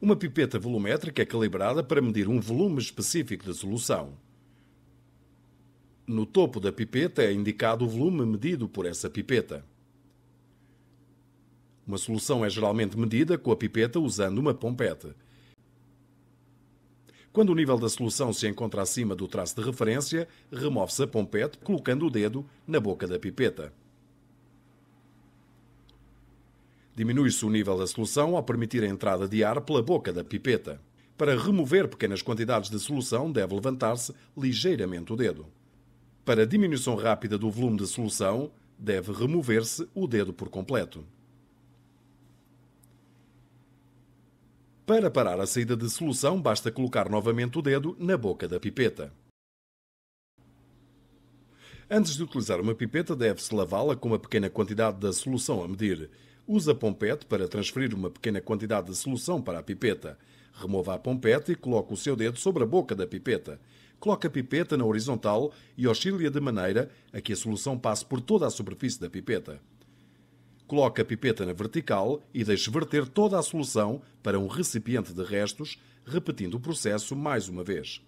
Uma pipeta volumétrica é calibrada para medir um volume específico da solução. No topo da pipeta é indicado o volume medido por essa pipeta. Uma solução é geralmente medida com a pipeta usando uma pompete. Quando o nível da solução se encontra acima do traço de referência, remove-se a pompete colocando o dedo na boca da pipeta. Diminui-se o nível da solução ao permitir a entrada de ar pela boca da pipeta. Para remover pequenas quantidades de solução, deve levantar-se ligeiramente o dedo. Para diminuição rápida do volume de solução, deve remover-se o dedo por completo. Para parar a saída de solução, basta colocar novamente o dedo na boca da pipeta. Antes de utilizar uma pipeta, deve-se lavá-la com uma pequena quantidade da solução a medir. Usa pompete para transferir uma pequena quantidade de solução para a pipeta. Remova a pompete e coloque o seu dedo sobre a boca da pipeta. Coloque a pipeta na horizontal e oscila de maneira a que a solução passe por toda a superfície da pipeta. Coloque a pipeta na vertical e deixe verter toda a solução para um recipiente de restos, repetindo o processo mais uma vez.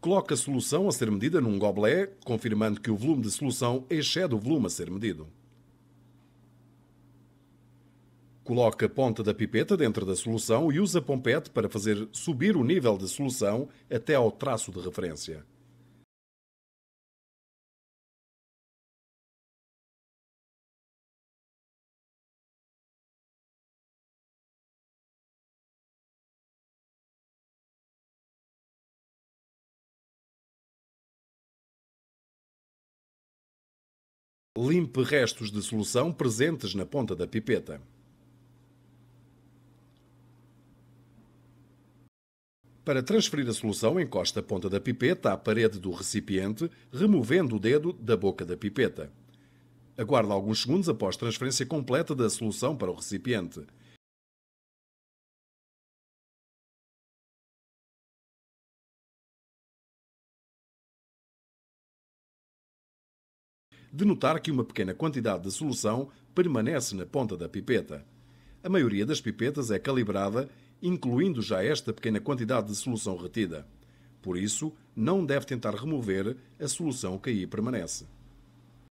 coloca a solução a ser medida num gobelé, confirmando que o volume de solução excede o volume a ser medido. Coloca a ponta da pipeta dentro da solução e usa pompete para fazer subir o nível de solução até ao traço de referência. Limpe restos de solução presentes na ponta da pipeta. Para transferir a solução, encosta a ponta da pipeta à parede do recipiente, removendo o dedo da boca da pipeta. Aguarda alguns segundos após transferência completa da solução para o recipiente. de notar que uma pequena quantidade de solução permanece na ponta da pipeta. A maioria das pipetas é calibrada, incluindo já esta pequena quantidade de solução retida. Por isso, não deve tentar remover a solução que aí permanece.